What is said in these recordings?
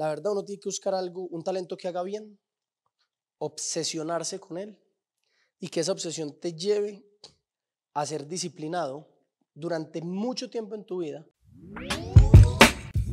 La verdad, uno tiene que buscar algo, un talento que haga bien, obsesionarse con él y que esa obsesión te lleve a ser disciplinado durante mucho tiempo en tu vida.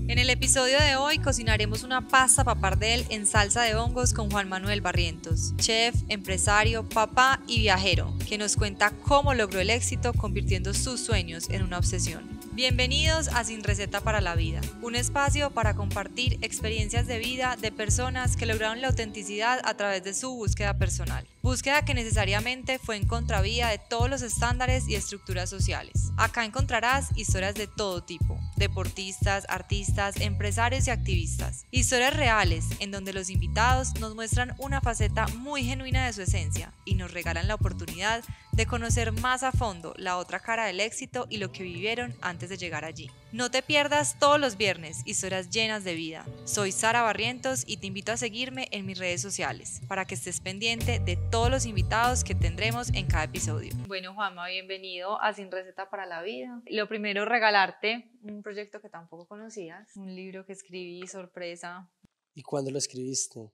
En el episodio de hoy cocinaremos una pasta papardel en salsa de hongos con Juan Manuel Barrientos, chef, empresario, papá y viajero, que nos cuenta cómo logró el éxito convirtiendo sus sueños en una obsesión. Bienvenidos a Sin Receta para la Vida, un espacio para compartir experiencias de vida de personas que lograron la autenticidad a través de su búsqueda personal búsqueda que necesariamente fue en contravía de todos los estándares y estructuras sociales. Acá encontrarás historias de todo tipo, deportistas, artistas, empresarios y activistas. Historias reales en donde los invitados nos muestran una faceta muy genuina de su esencia y nos regalan la oportunidad de conocer más a fondo la otra cara del éxito y lo que vivieron antes de llegar allí. No te pierdas todos los viernes historias llenas de vida. Soy Sara Barrientos y te invito a seguirme en mis redes sociales para que estés pendiente de todos los invitados que tendremos en cada episodio. Bueno, Juanma, bienvenido a Sin Receta para la Vida. Lo primero, regalarte un proyecto que tampoco conocías, un libro que escribí, sorpresa. ¿Y cuándo lo escribiste?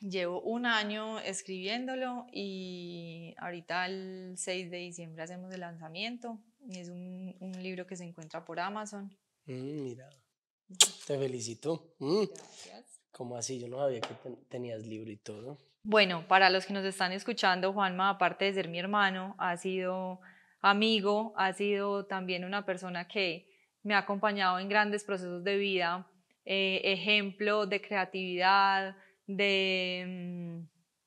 Llevo un año escribiéndolo y ahorita el 6 de diciembre hacemos el lanzamiento. Es un, libro que se encuentra por Amazon. Mm, mira, te felicito. Mm. Gracias. ¿Cómo así? Yo no sabía que tenías libro y todo. Bueno, para los que nos están escuchando, Juanma, aparte de ser mi hermano, ha sido amigo, ha sido también una persona que me ha acompañado en grandes procesos de vida, eh, ejemplo de creatividad, Mm,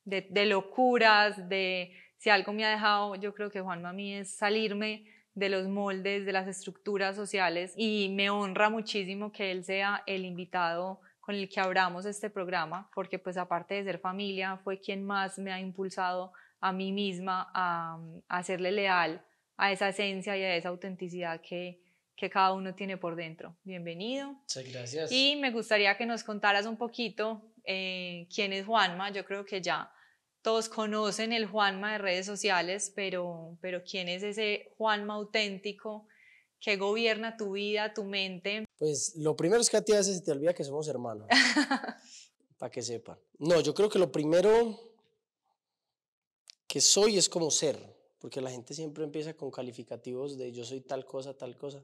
de, locuras, de si algo me ha dejado, yo creo que Juanma a mí es salirme de los moldes, de las estructuras sociales y me honra muchísimo que él sea el invitado con el que abramos este programa, porque pues aparte de ser familia, fue quien más me ha impulsado a mí misma a, hacerle mm, serle leal a esa esencia y a esa autenticidad que, que cada uno tiene por dentro. Bienvenido. Muchas gracias. Y me gustaría que nos contaras un poquito eh, quién es Juanma. Yo creo que ya todos conocen el Juanma de redes sociales, pero, pero quién es ese Juanma auténtico que gobierna tu vida, tu mente. Pues lo primero es que a ti a veces se te olvida que somos hermanos, para que sepan. No, yo creo que lo primero que soy es como ser, porque la gente siempre empieza con calificativos de yo soy tal cosa, tal cosa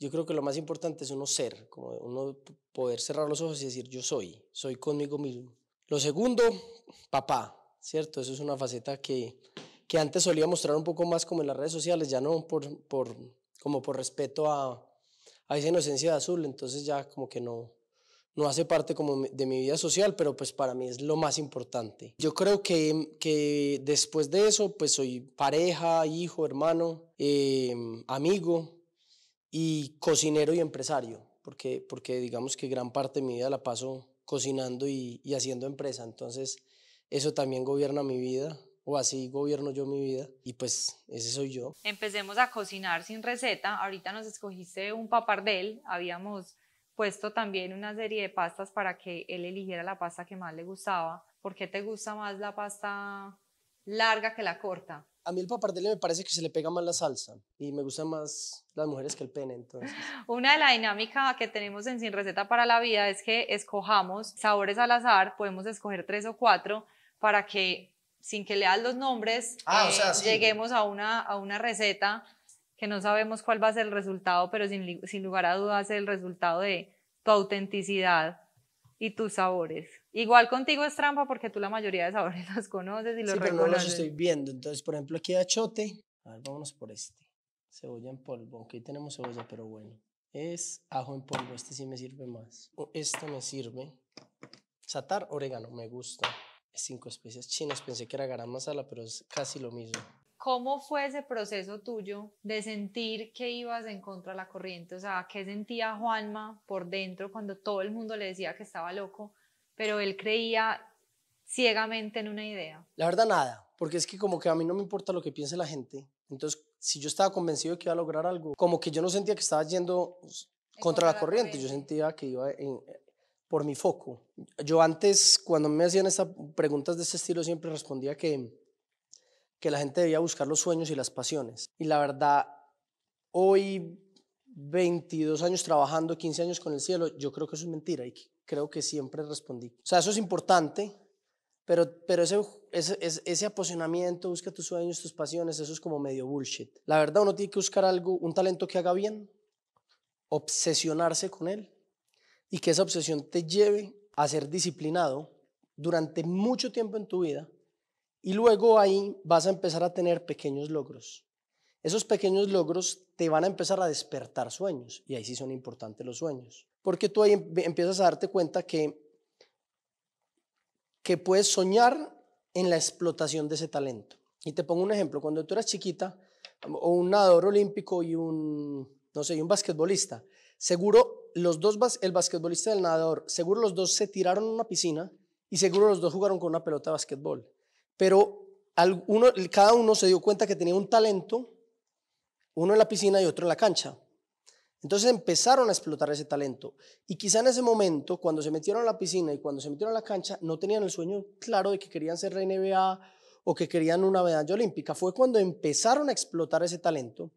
yo creo que lo más importante es uno ser, como uno poder cerrar los ojos y decir yo soy, soy conmigo mismo. Lo segundo, papá, ¿cierto? Eso es una faceta que, que antes solía mostrar un poco más como en las redes sociales, ya no por, por, como por respeto a, a esa inocencia de azul, entonces ya como que no, no hace parte como de mi vida social, pero pues para mí es lo más importante. Yo creo que, que después de eso, pues soy pareja, hijo, hermano, em, amigo, y cocinero y empresario, porque, porque digamos que gran parte de mi vida la paso cocinando y, y haciendo empresa, entonces eso también gobierna mi vida, o así gobierno yo mi vida y pues ese soy yo. Empecemos a cocinar sin receta. Ahorita nos escogiste un papardel, habíamos puesto también una serie de pastas para que él eligiera la pasta que más le gustaba. ¿Por qué te gusta más la pasta larga que la corta? a mí el papardelle me parece que se le pega más la salsa y me gustan más las mujeres que el pene, entonces. Una de las dinámicas que tenemos en Sin Receta para la Vida es que escojamos sabores al azar, podemos escoger tres o cuatro para que sin que leas los nombres, ah, eh, lleguemos a una, a una receta que no sabemos cuál va a ser el resultado, pero sin, sin lugar a dudas el resultado de tu autenticidad y tus sabores. Igual contigo es trampa porque tú la mayoría de sabores los conoces y los sí, Pero no los estoy viendo. Entonces, por ejemplo, aquí achote. A ver, vámonos por este. Cebolla en polvo. Aquí tenemos cebolla, pero bueno. Es ajo en polvo. Este sí me sirve más. esto me sirve. Satar, orégano. Me gusta. Cinco especias chinas. Pensé que era garam masala, pero es casi lo mismo. ¿Cómo fue ese proceso tuyo de sentir que ibas en contra de la corriente? O sea, ¿qué sentía Juanma por dentro cuando todo el mundo le decía que estaba loco, pero él creía ciegamente en una idea? La verdad, nada, porque es que como que a mí no me importa lo que piense la gente. Entonces, si yo estaba convencido de que iba a lograr algo, como que yo no sentía que estaba yendo contra, la, corriente. yo sentía que iba por mi foco. Yo antes, cuando me hacían estas preguntas de ese estilo, siempre respondía que que la gente debía buscar los sueños y las pasiones. Y la verdad, hoy, 22 años trabajando, 15 años con el cielo, yo creo que eso es mentira y creo que siempre respondí. O sea, eso es importante, pero, pero ese, ese, ese apasionamiento, busca tus sueños, tus pasiones, eso es como medio bullshit. La verdad, uno tiene que buscar algo, un talento que haga bien, obsesionarse con él y que esa obsesión te lleve a ser disciplinado durante mucho tiempo en tu vida y luego ahí vas a empezar a tener pequeños logros. Esos pequeños logros te van a empezar a despertar sueños. Y ahí sí son importantes los sueños. Porque tú ahí empiezas a darte cuenta que, que puedes soñar en la explotación de ese talento. Y te pongo un ejemplo. Cuando tú eras chiquita, um, o un nadador olímpico y un, no sé, un basquetbolista, seguro los dos, el basquetbolista y el nadador, seguro los dos se tiraron a una piscina y seguro los dos jugaron con una pelota de basquetbol. Pero cada uno se dio cuenta que tenía un talento, uno en la piscina y otro en la cancha. Entonces empezaron a explotar ese talento. Y quizá en ese momento, cuando se metieron a la piscina y cuando se metieron a la cancha, no tenían el sueño claro de que querían ser la NBA o que querían una medalla olímpica. Fue cuando empezaron a explotar ese talento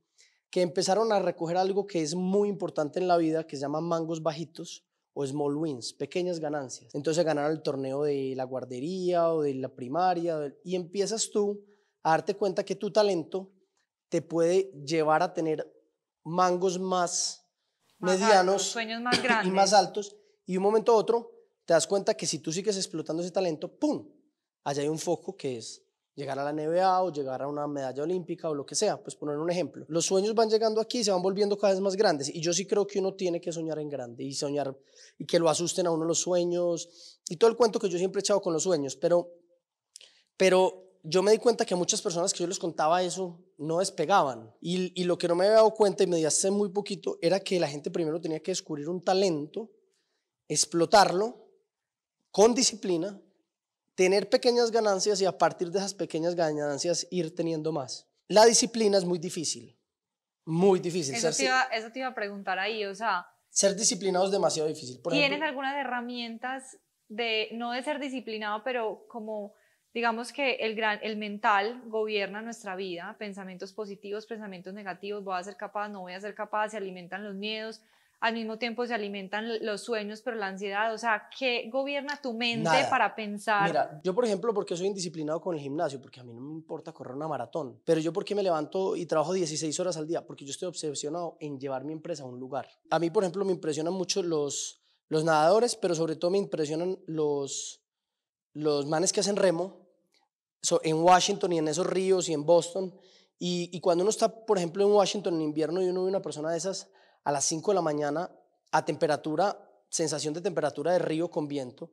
que empezaron a recoger algo que es muy importante en la vida, que se llama mangos bajitos, o small wins, pequeñas ganancias. Entonces ganaron el torneo de la guardería o de la primaria y empiezas tú a darte cuenta que tu talento te puede llevar a tener mangos más, medianos sueños más grandes. y más altos y un momento a otro te das cuenta que si tú sigues explotando ese talento, ¡pum! Allá hay un foco que es llegar a la NBA o llegar a una medalla olímpica o lo que sea, pues poner un ejemplo. Los sueños van llegando aquí y se van volviendo cada vez más grandes y yo sí creo que uno tiene que soñar en grande y soñar y que lo asusten a uno los sueños y todo el cuento que yo siempre he echado con los sueños, pero pero yo me di cuenta que muchas personas que yo les contaba eso no despegaban. Y, y lo que no me había dado cuenta y me di hace muy poquito era que la gente primero tenía que descubrir un talento, explotarlo con disciplina tener pequeñas ganancias y a partir de esas pequeñas ganancias ir teniendo más. La disciplina es muy difícil, muy difícil. Eso, te iba, a preguntar ahí, o sea... Ser disciplinado es demasiado difícil. Por tienes algunas herramientas de, no de ser disciplinado, pero como digamos que el, gran, el mental gobierna nuestra vida, pensamientos positivos, pensamientos negativos, voy a ser capaz, no voy a ser capaz, se alimentan los miedos, al mismo tiempo se alimentan los sueños, pero la ansiedad, o sea, ¿qué gobierna tu mente para pensar? Mira, yo por ejemplo, porque soy indisciplinado con el gimnasio, porque a mí no me importa correr una maratón, pero yo porque me levanto y trabajo 16 horas al día, porque yo estoy obsesionado en llevar mi empresa a un lugar. A mí, por ejemplo, me impresionan mucho los, los nadadores, pero sobre todo me impresionan los, los manes que hacen remo en Washington y en esos ríos y en Boston. Y, y cuando uno está, por ejemplo, en Washington en invierno y uno ve una persona de esas, a las 5 de la mañana a temperatura, sensación de temperatura de río con viento,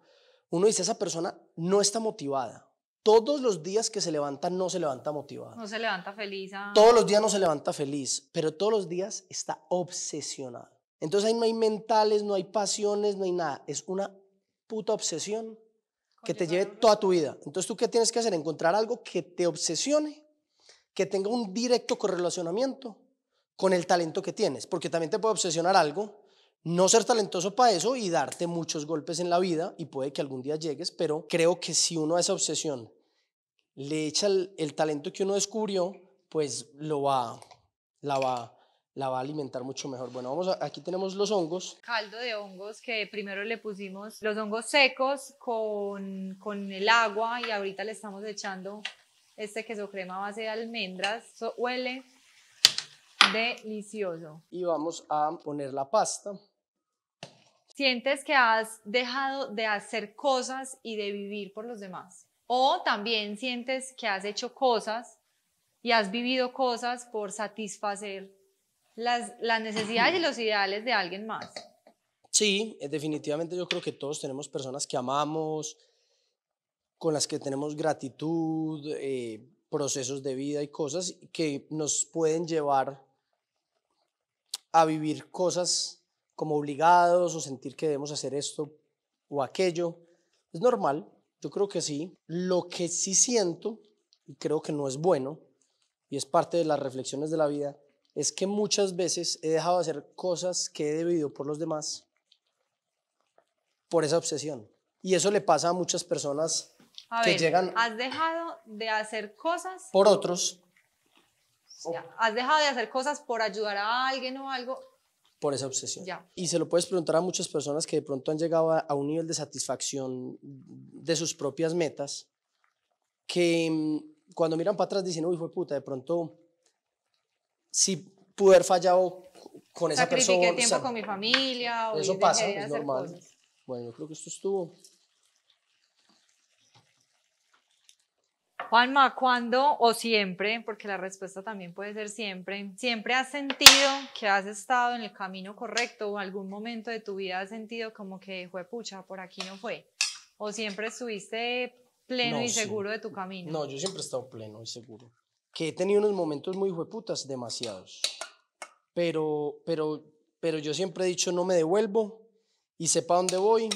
uno dice, esa persona no está motivada. Todos los días que se levanta no se levanta motivada. No se levanta feliz. Ah. Todos los días no se levanta feliz, pero todos los días está obsesionada. Entonces ahí no hay mentales, no hay pasiones, no hay nada. Es una puta obsesión que te lleve toda tu vida. Entonces tú qué tienes que hacer? Encontrar algo que te obsesione, que tenga un directo correlacionamiento con el talento que tienes, porque también te puede obsesionar algo, no ser talentoso para eso y darte muchos golpes en la vida y puede que algún día llegues, pero creo que si uno a esa obsesión le echa el, talento que uno descubrió, pues lo va, la va la va a alimentar mucho mejor. Bueno, vamos aquí tenemos los hongos. Caldo de hongos que primero le pusimos los hongos secos con, con el agua y ahorita le estamos echando este queso crema base de almendras. So, huele Delicioso. Y vamos a poner la pasta. ¿Sientes que has dejado de hacer cosas y de vivir por los demás? ¿O también sientes que has hecho cosas y has vivido cosas por satisfacer las, necesidades y los ideales de alguien más? Sí, eh, definitivamente yo creo que todos tenemos personas que amamos, con las que tenemos gratitud, eh, procesos de vida y cosas que nos pueden llevar a vivir cosas como obligados o sentir que debemos hacer esto o aquello. Es normal, yo creo que sí. Lo que sí siento, y creo que no es bueno, y es parte de las reflexiones de la vida, es que muchas veces he dejado de hacer cosas que he debido por los demás por esa obsesión. Y eso le pasa a muchas personas que llegan... Has dejado de hacer cosas por otros pues ¿Has dejado de hacer cosas por ayudar a alguien o algo? Por esa obsesión. Y se lo puedes preguntar a muchas personas que de pronto han llegado a, un nivel de satisfacción de sus propias metas, que mm, cuando miran para atrás dicen, uy, fue puta, de pronto sí pude haber fallado con esa persona. Sacrifiqué tiempo con mi familia. eso pasa, es normal. Bueno, yo creo que esto estuvo Juanma, ¿cuándo o siempre? Porque la respuesta también puede ser siempre. ¿Siempre has sentido que has estado en el camino correcto o algún momento de tu vida has sentido como que fue pucha, por aquí no fue? ¿O siempre estuviste pleno y seguro de tu camino? No, yo siempre he estado pleno y seguro. Que he tenido unos momentos muy hueputas, demasiados. Pero, pero, pero yo siempre he dicho, no me devuelvo y sepa dónde voy.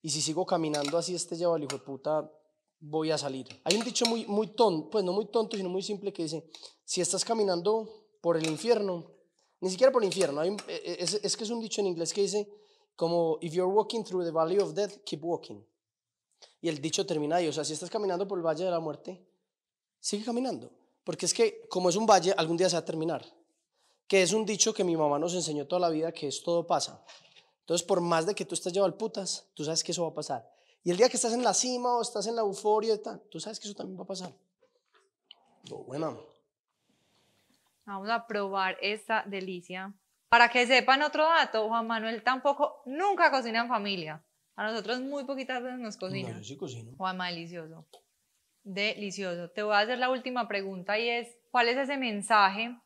Y si sigo caminando así, este lleva el hijo puta, voy a salir. Hay un dicho muy, muy tonto, pues no muy tonto, sino muy simple que dice, si estás caminando por el infierno, ni siquiera por el infierno, e, e, es, que es un dicho en inglés que dice, como, if you're walking through the valley of death, keep walking. Y el dicho termina ahí, o sea, si estás caminando por el valle de la muerte, sigue caminando, porque es que como es un valle, algún día se va a terminar, que es un dicho que mi mamá nos enseñó toda la vida, que es todo pasa. Entonces, por más de que tú estés llevado al putas, tú sabes que eso va a pasar. Y el día que estás en la cima o estás en la euforia, tú sabes que eso también va a pasar. bueno. Vamos a probar esta delicia. Para que sepan otro dato, Juan Manuel tampoco nunca cocina en familia. A nosotros muy poquitas veces nos cocina. No, yo sí cocino. Juan, delicioso. Delicioso. Te voy a hacer la última pregunta y es, ¿cuál es ese mensaje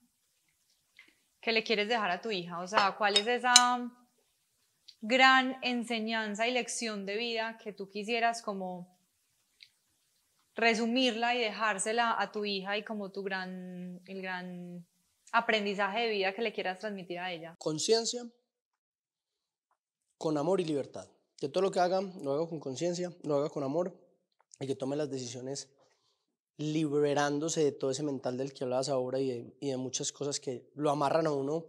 que le quieres dejar a tu hija? O sea, ¿cuál es esa gran enseñanza y lección de vida que tú quisieras como resumirla y dejársela a tu hija y como tu gran, el gran aprendizaje de vida que le quieras transmitir a ella? Conciencia, con amor y libertad. Que todo lo que haga, lo haga con conciencia, lo haga con amor y que tome las decisiones liberándose de todo ese mental del que hablabas ahora y de, y de muchas cosas que lo amarran a uno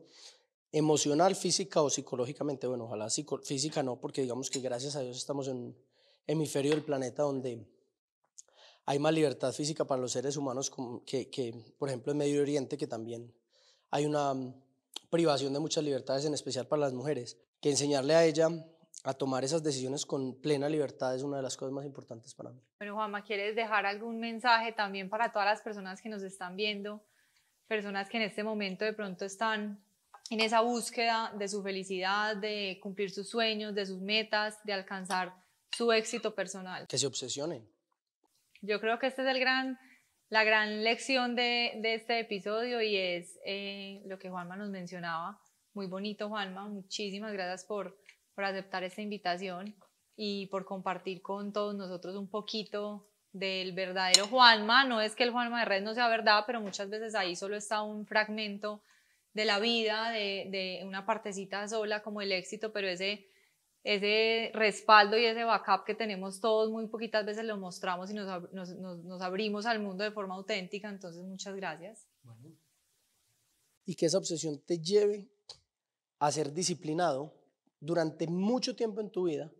emocional, física o psicológicamente. Bueno, ojalá psico física no, porque digamos que gracias a Dios estamos en un hemisferio del planeta donde hay más libertad física para los seres humanos que, que por ejemplo, en Medio Oriente, que también hay una mm, privación de muchas libertades, en especial para las mujeres, que enseñarle a ella a tomar esas decisiones con plena libertad es una de las cosas más importantes para mí. Bueno, Juanma, ¿quieres dejar algún mensaje también para todas las personas que nos están viendo? Personas que en este momento de pronto están en esa búsqueda de su felicidad, de cumplir sus sueños, de sus metas, de alcanzar su éxito personal. Que se obsesionen. Yo creo que esta es el gran, la gran lección de, este episodio y es eh, lo que Juanma nos mencionaba. Muy bonito, Juanma. Muchísimas gracias por, por aceptar esta invitación y por compartir con todos nosotros un poquito del verdadero Juanma. No es que el Juanma de Red no sea verdad, pero muchas veces ahí solo está un fragmento de la vida, de, una partecita sola como el éxito, pero ese, ese respaldo y ese backup que tenemos todos, muy poquitas veces lo mostramos y nos, abrimos al mundo de forma auténtica. Entonces, muchas gracias. Y que esa obsesión te lleve a ser disciplinado durante mucho tiempo en tu vida.